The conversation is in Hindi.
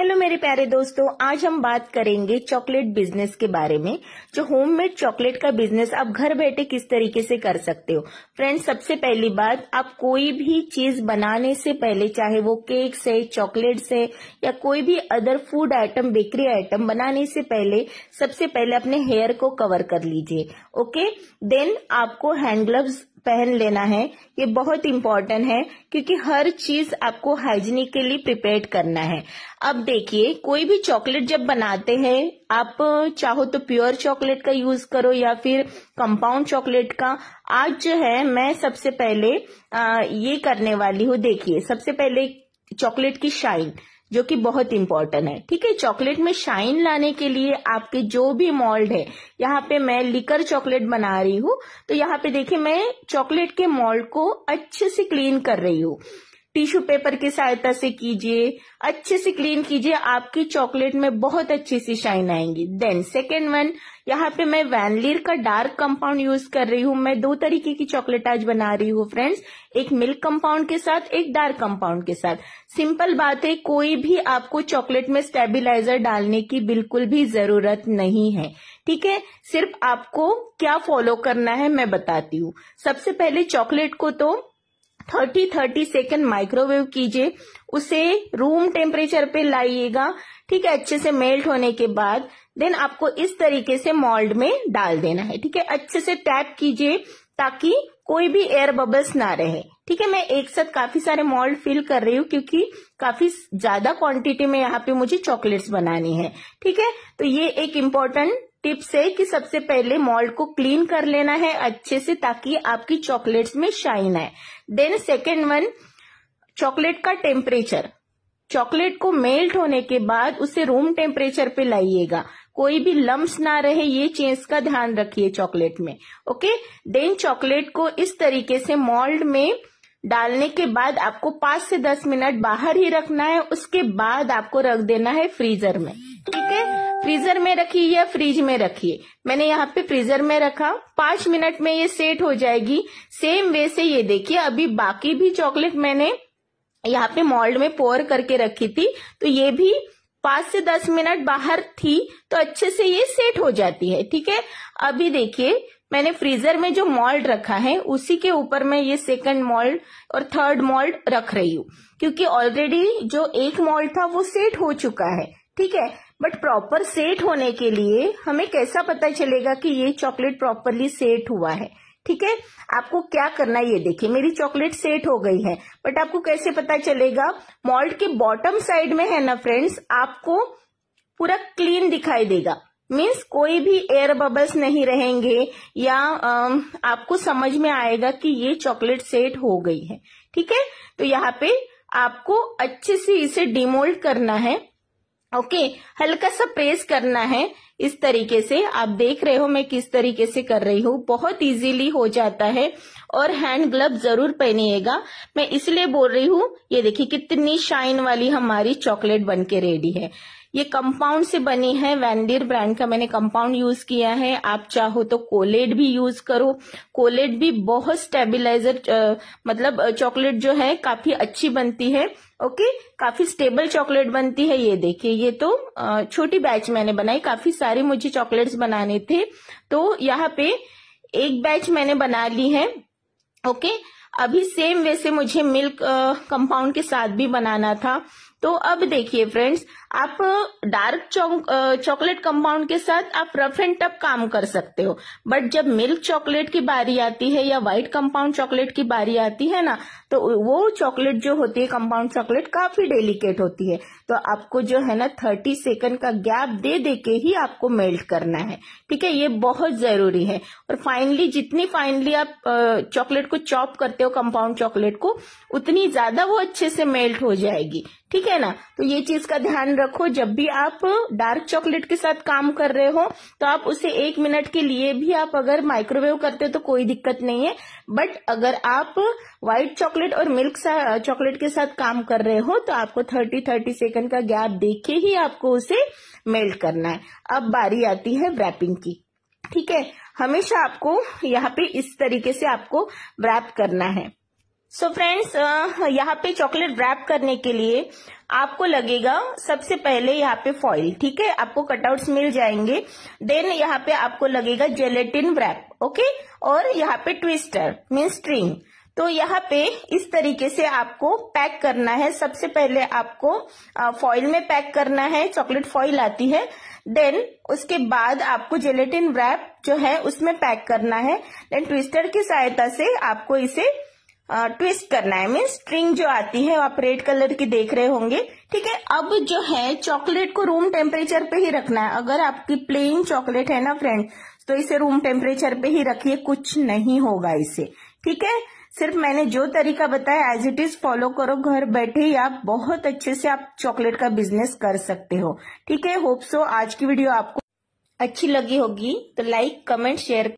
हेलो मेरे प्यारे दोस्तों आज हम बात करेंगे चॉकलेट बिजनेस के बारे में जो होममेड चॉकलेट का बिजनेस आप घर बैठे किस तरीके से कर सकते हो फ्रेंड्स सबसे पहली बात आप कोई भी चीज बनाने से पहले चाहे वो केक्स है चॉकलेट्स है या कोई भी other food item bakery item बनाने से पहले सबसे पहले अपने हेयर को कवर कर लीजिए ओके देन आपको हैंड ग्लव्स पहन लेना है ये बहुत इम्पोर्टेंट है क्योंकि हर चीज आपको हाइजीनिक के लिए प्रिपेयर करना है अब देखिए कोई भी चॉकलेट जब बनाते हैं आप चाहो तो प्योर चॉकलेट का यूज करो या फिर कंपाउंड चॉकलेट का आज जो है मैं सबसे पहले आ, ये करने वाली हूँ देखिए सबसे पहले चॉकलेट की शाइन जो कि बहुत इम्पोर्टेंट है ठीक है चॉकलेट में शाइन लाने के लिए आपके जो भी मॉल्ड है यहाँ पे मैं लिकर चॉकलेट बना रही हूँ तो यहाँ पे देखिए मैं चॉकलेट के मॉल्ड को अच्छे से क्लीन कर रही हूँ टिश्यू पेपर की सहायता से कीजिए अच्छे से क्लीन कीजिए आपकी चॉकलेट में बहुत अच्छी सी शाइन आएंगी देन सेकेंड वन यहाँ पे मैं वैनलीर का डार्क कंपाउंड यूज कर रही हूँ मैं दो तरीके की चॉकलेट आज बना रही हूँ फ्रेंड्स एक मिल्क कंपाउंड के साथ एक डार्क कंपाउंड के साथ सिंपल बात है कोई भी आपको चॉकलेट में स्टेबिलाईजर डालने की बिल्कुल भी जरूरत नहीं है ठीक है सिर्फ आपको क्या फॉलो करना है मैं बताती हूँ सबसे पहले चॉकलेट को तो थर्टी थर्टी सेकेंड माइक्रोवेव कीजिए उसे रूम टेम्परेचर पे लाइएगा ठीक है अच्छे से मेल्ट होने के बाद देन आपको इस तरीके से मॉल्ड में डाल देना है ठीक है अच्छे से टैप कीजिए ताकि कोई भी एयर बबल्स ना रहे ठीक है मैं एक साथ काफी सारे मॉल्ड फिल कर रही हूँ क्योंकि काफी ज्यादा क्वांटिटी में यहाँ पे मुझे चॉकलेट्स बनानी है ठीक है तो ये एक इम्पोर्टेंट टिप्स है कि सबसे पहले मॉल्ट को क्लीन कर लेना है अच्छे से ताकि आपकी चॉकलेट्स में शाइन आए देन सेकेंड वन चॉकलेट का टेम्परेचर चॉकलेट को मेल्ट होने के बाद उसे रूम टेम्परेचर पे लाइएगा कोई भी लम्ब ना रहे ये चीज का ध्यान रखिए चॉकलेट में ओके देन चॉकलेट को इस तरीके से मॉल्ड में डालने के बाद आपको पांच से दस मिनट बाहर ही रखना है उसके बाद आपको रख देना है फ्रीजर में ठीक है फ्रीजर में रखिए या फ्रीज में रखिए मैंने यहाँ पे फ्रीजर में रखा पांच मिनट में ये सेट हो जाएगी सेम वे से ये देखिए अभी बाकी भी चॉकलेट मैंने यहाँ पे मॉल्ड में पोर करके रखी थी तो ये भी पांच से दस मिनट बाहर थी तो अच्छे से ये सेट हो जाती है ठीक है अभी देखिए मैंने फ्रीजर में जो मॉल्ड रखा है उसी के ऊपर मैं ये सेकंड मॉल्ड और थर्ड मॉल्ड रख रही हूँ क्योंकि ऑलरेडी जो एक मॉल्ड था वो सेट हो चुका है ठीक है बट प्रॉपर सेट होने के लिए हमें कैसा पता चलेगा कि ये चॉकलेट प्रॉपरली सेट हुआ है ठीक है आपको क्या करना ये देखिए मेरी चॉकलेट सेट हो गई है बट आपको कैसे पता चलेगा मॉल्ट के बॉटम साइड में है ना फ्रेंड्स आपको पूरा क्लीन दिखाई देगा मीन्स कोई भी एयर बबल्स नहीं रहेंगे या आपको समझ में आएगा कि ये चॉकलेट सेट हो गई है ठीक है तो यहाँ पे आपको अच्छे से इसे डिमोल्ड करना है ओके okay, हल्का सा प्रेस करना है इस तरीके से आप देख रहे हो मैं किस तरीके से कर रही हूँ बहुत इजीली हो जाता है और हैंड ग्लव जरूर पहनिएगा मैं इसलिए बोल रही हूँ ये देखिए कितनी शाइन वाली हमारी चॉकलेट बन के रेडी है ये कंपाउंड से बनी है वैनडीर ब्रांड का मैंने कंपाउंड यूज किया है आप चाहो तो कोलेट भी यूज करो कोलेट भी बहुत स्टेबिलाईजर मतलब चॉकलेट जो है काफी अच्छी बनती है ओके काफी स्टेबल चॉकलेट बनती है ये देखिए ये तो छोटी बैच मैंने बनाई काफी सारी मुझे चॉकलेट्स बनाने थे तो यहाँ पे एक बैच मैंने बना ली है ओके अभी सेम वैसे मुझे मिल्क कंपाउंड के साथ भी बनाना था तो अब देखिए फ्रेंड्स आप डार्क चॉकलेट कंपाउंड के साथ आप रफ एंड टफ काम कर सकते हो बट जब मिल्क चॉकलेट की बारी आती है या व्हाइट कंपाउंड चॉकलेट की बारी आती है ना तो वो चॉकलेट जो होती है कंपाउंड चॉकलेट काफी डेलिकेट होती है तो आपको जो है ना थर्टी सेकंड का गैप दे दे के ही आपको मेल्ट करना है ठीक है ये बहुत जरूरी है और फाइनली जितनी फाइनली आप चॉकलेट को चॉप करते हो कंपाउंड चॉकलेट को उतनी ज्यादा वो अच्छे से मेल्ट हो जाएगी ठीक है है ना तो ये चीज का ध्यान रखो जब भी आप डार्क चॉकलेट के साथ काम कर रहे हो तो आप उसे एक मिनट के लिए भी आप अगर माइक्रोवेव करते हो तो कोई दिक्कत नहीं है बट अगर आप व्हाइट चॉकलेट और मिल्क चॉकलेट के साथ काम कर रहे हो तो आपको थर्टी थर्टी सेकेंड का गैप देखे ही आपको उसे मेल्ट करना है अब बारी आती है रैपिंग की ठीक है हमेशा आपको यहाँ पे इस तरीके से आपको रैप करना है सो so फ्रेंड्स uh, यहाँ पे चॉकलेट रैप करने के लिए आपको लगेगा सबसे पहले यहाँ पे फॉइल ठीक है आपको कटआउट्स मिल जाएंगे देन यहाँ पे आपको लगेगा जेलेटिन रैप ओके और यहाँ पे ट्विस्टर मीन स्ट्रिंग तो यहाँ पे इस तरीके से आपको पैक करना है सबसे पहले आपको फॉइल uh, में पैक करना है चॉकलेट फॉइल आती है देन उसके बाद आपको जेलेटिन रैप जो है उसमें पैक करना है देन ट्विस्टर की सहायता से आपको इसे ट्विस्ट करना है मीन्स स्ट्रिंग जो आती है आप रेड कलर की देख रहे होंगे ठीक है अब जो है चॉकलेट को रूम टेम्परेचर पे ही रखना है अगर आपकी प्लेन चॉकलेट है ना फ्रेंड तो इसे रूम टेम्परेचर पे ही रखिए कुछ नहीं होगा इसे ठीक है सिर्फ मैंने जो तरीका बताया एज इट इज फॉलो करो घर बैठे ही आप बहुत अच्छे से आप चॉकलेट का बिजनेस कर सकते हो ठीक है होप सो आज की वीडियो आपको अच्छी लगी होगी तो लाइक कमेंट शेयर